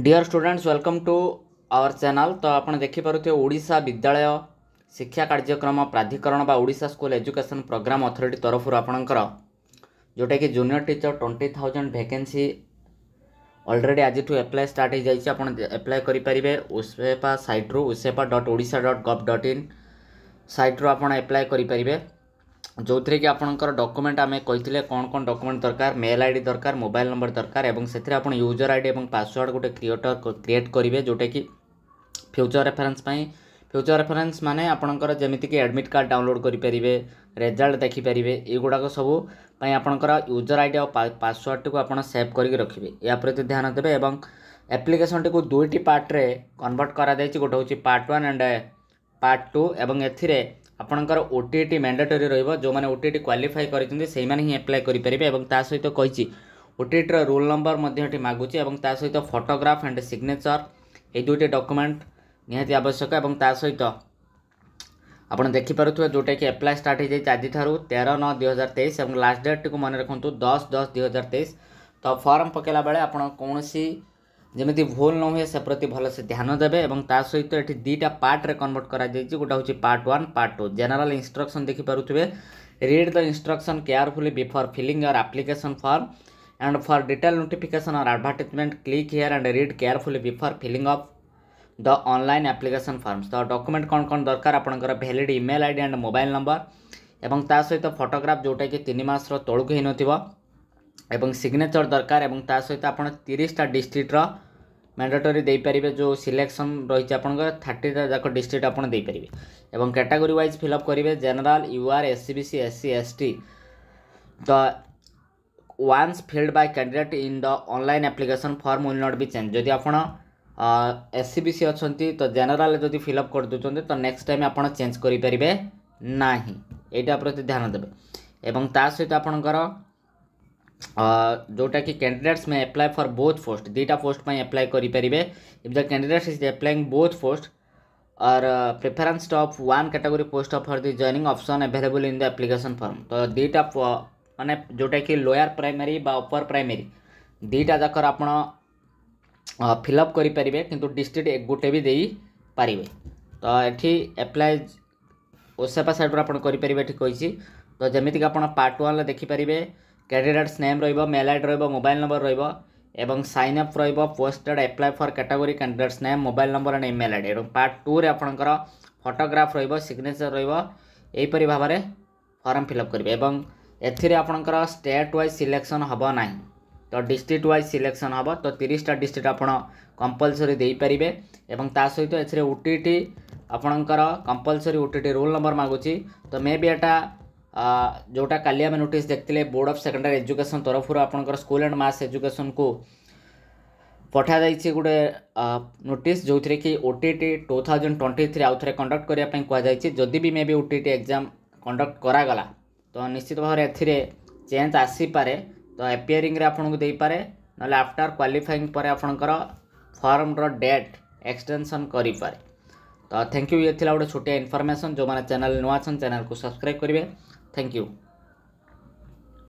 dear students welcome to our channel तो आप देखिपे ओडा विद्यालय शिक्षा कार्यक्रम प्राधिकरण बा ओडा स्कूल एजुकेशन प्रोग्राम अथॉरिटी तरफ़ आपणकर जोटा कि junior teacher twenty thousand vacancy already आज एप्लाय स्टार्ट हो एप्लाय करेंगे उसेपा सैट्रु उसेपा डट ओडा डट गव डट इन सैट्रु आप एप्लाय करेंगे ଯେଉଁଥିରେ କି ଆପଣଙ୍କର ଡକୁମେଣ୍ଟ ଆମେ କହିଥିଲେ କ'ଣ କ'ଣ ଡକୁମେଣ୍ଟ ଦରକାର ମେଲ୍ ଆଇ ଡ଼ି ଦରକାର ମୋବାଇଲ୍ ନମ୍ବର ଦରକାର ଏବଂ ସେଥିରେ ଆପଣ ୟୁଜର୍ ଆଇ ଡ଼ି ଏବଂ ପାସୱାର୍ଡ଼ ଗୋଟେ କ୍ରିଏଟର୍ କ୍ରିଏଟ୍ କରିବେ ଯେଉଁଟାକି ଫ୍ୟୁଚର୍ ରେଫରେନ୍ସ ପାଇଁ ଫ୍ୟୁଚର୍ ରେଫରେନ୍ସ ମାନେ ଆପଣଙ୍କର ଯେମିତିକି ଆଡ଼ମିଟ୍ କାର୍ଡ଼ ଡାଉନଲୋଡ଼୍ କରିପାରିବେ ରେଜଲ୍ଟ ଦେଖିପାରିବେ ଏଗୁଡ଼ାକ ସବୁ ପାଇଁ ଆପଣଙ୍କର ୟୁଜର୍ ଆଇ ଡ଼ି ଆଉ ପାସୱାର୍ଡ଼ଟିକୁ ଆପଣ ସେଭ୍ କରିକି ରଖିବେ ଏହା ପ୍ରତି ଧ୍ୟାନ ଦେବେ ଏବଂ ଆପ୍ଲିକେସନ୍ଟିକୁ ଦୁଇଟି ପାର୍ଟରେ କନଭର୍ଟ କରାଯାଇଛି ଗୋଟେ ହେଉଛି part one and part two ଏବଂ ଏଥିରେ ଆପଣଙ୍କର ଓ ଟି ଟି ମ୍ୟାଣ୍ଡେଟୋରୀ ରହିବ ଯେଉଁମାନେ ଓ ଟି ଟି କ୍ୱାଲିଫାଇ କରିଛନ୍ତି ସେଇମାନେ ହିଁ ଆପ୍ଲାଏ କରିପାରିବେ ଏବଂ ତା ସହିତ କହିଛି ଓ ଟି ଟିର ରୋଲ୍ ନମ୍ବର ମଧ୍ୟ ଏଠି ମାଗୁଛି ଏବଂ ତା ସହିତ ଫଟୋଗ୍ରାଫ୍ ଆଣ୍ଡ ସିଗ୍ନେଚର୍ ଏଇ ଦୁଇଟି ଡକୁମେଣ୍ଟ ନିହାତି ଆବଶ୍ୟକ ଏବଂ ତା ସହିତ ଆପଣ ଦେଖିପାରୁଥିବେ ଯେଉଁଟାକି ଆପ୍ଲାଏ ଷ୍ଟାର୍ଟ ହୋଇଯାଇଛି ଆଜିଠାରୁ ତେର ନଅ ଦୁଇହଜାର ତେଇଶ ଏବଂ ଲାଷ୍ଟ ଡେଟ୍ଟିକୁ ମନେ ରଖନ୍ତୁ ଦଶ ଦଶ ଦୁଇହଜାର ତେଇଶ ତ ଫର୍ମ ପକାଇଲା ବେଳେ ଆପଣ କୌଣସି ଯେମିତି ଭୁଲ ନ ହୁଏ ସେ ପ୍ରତି ଭଲସେ ଧ୍ୟାନ ଦେବେ ଏବଂ ତା ସହିତ ଏଠି ଦୁଇଟା ପାର୍ଟରେ କନଭର୍ଟ କରାଯାଇଛି ଗୋଟା ହେଉଛି part one part two general instruction ଦେଖିପାରୁଥିବେ read the instruction carefully before filling your application form and for detail notification or advertisement click here and read carefully before filling of the online application forms ତ document କ'ଣ କ'ଣ ଦରକାର ଆପଣଙ୍କର valid email ID and ଆଣ୍ଡ number ନମ୍ବର ଏବଂ ତା ସହିତ ଫଟୋଗ୍ରାଫ୍ ଯେଉଁଟାକି ତିନି ମାସର ତଳକୁ ହେଇନଥିବ এবং ସିଗ୍ନେଚର୍ ଦରକାର ଏବଂ ତା ସହିତ ଆପଣ ତିରିଶଟା ଡିଷ୍ଟ୍ରିକ୍ଟର ମ୍ୟାଣ୍ଡେଟୋରୀ ଦେଇପାରିବେ ଯେଉଁ ସିଲେକ୍ସନ୍ ରହିଛି ଆପଣଙ୍କର ଥାର୍ଟିଟା ଯାକ ଡିଷ୍ଟ୍ରିକ୍ଟ ଆପଣ ଦେଇପାରିବେ ଏବଂ କାଟାଗୋରୀ ୱାଇଜ୍ ଫିଲ୍ଅପ୍ କରିବେ general U R S C B C S C S T ତ once filled by candidate in the online application form will not be change ଯଦି ଆପଣ ଏସ୍ ସି ବି ସି ଅଛନ୍ତି ତ general ଯଦି fill up କରିଦେଉଛନ୍ତି ତ next time ଆପଣ change କରିପାରିବେ ନାହିଁ ଏଇଟା ପ୍ରତି ଧ୍ୟାନ ଦେବେ ଏବଂ ତା ସହିତ ଆପଣଙ୍କର जोटा कि candidates may apply for both post दुटा पोस्ट अप्लाई करें if the candidates is applying both post or preference of one category post for the joining option available in the application form तो दुईटा मैंने जोटा कि लोअर प्राइमरी अपर प्राइमरी दुईटा जाकर आप फिलअप करेंगे कितु डिस्ट्रिक्ट गोटे भी दे पारे तो ये एप्लाय ओसेपा सैड्रु आप करेंगे ठीक तो जमीक आप पार्ट वन देखिपारे କ୍ୟାଣ୍ଡିଡେଟ୍ସ ନେମ୍ ରହିବ ମେଲ୍ ଆଇଡ଼ି ରହିବ ମୋବାଇଲ୍ ନମ୍ବର ରହିବ ଏବଂ ସାଇନ୍ ଅପ୍ ରହିବ posted apply for category candidates name mobile number and email ID ଏବଂ ପାର୍ଟ ଟୁରେ ଆପଣଙ୍କର ଫଟୋଗ୍ରାଫ୍ ରହିବ ସିଗ୍ନେଚର୍ ରହିବ ଏହିପରି ଭାବରେ ଫର୍ମ ଫିଲ୍ଅପ୍ କରିବେ ଏବଂ ଏଥିରେ ଆପଣଙ୍କର ଷ୍ଟେଟ୍ ୱାଇଜ୍ ସିଲେକ୍ସନ୍ ହେବ ନାହିଁ ତ ଡିଷ୍ଟ୍ରିକ୍ଟ ୱାଇଜ୍ ସିଲେକ୍ସନ୍ ହେବ ତ ତିରିଶଟା ଡିଷ୍ଟ୍ରିକ୍ଟ ଆପଣ କମ୍ପଲସରି ଦେଇପାରିବେ ଏବଂ ତା ସହିତ ଏଥିରେ ଓଟିଟି ଆପଣଙ୍କର କମ୍ପଲସରି ଓଟିଟି ରୋଲ୍ ନମ୍ବର ମାଗୁଛି ତ ମେ ବି ଏଇଟା जोटा का नोटिस देखते बोर्ड अफ सेकेंडारी एजुकेशन तरफ आपंकर स्कूल एंड मास एजुकेशन को पठाई गोटे नोट जो थी कि ओ टू थाउजेंड ट्वेंटी थ्री आउ थे कंडक्ट करने कहुई जदि भी maybe O T exam conduct करागला तो निश्चित भाव में ए चेंज आसीपे तो एपियरींगे आपको देपे ना आफ्टर क्वालिफाइंग पर आपणकर फर्म्र डेट एक्सटेनसन करें तो थैंक यू ये गोटे छोटिया इनफर्मेसन जो मैंने चैनल नुआ चैनल को सब्सक्राइब करेंगे থ্যাংক ইউ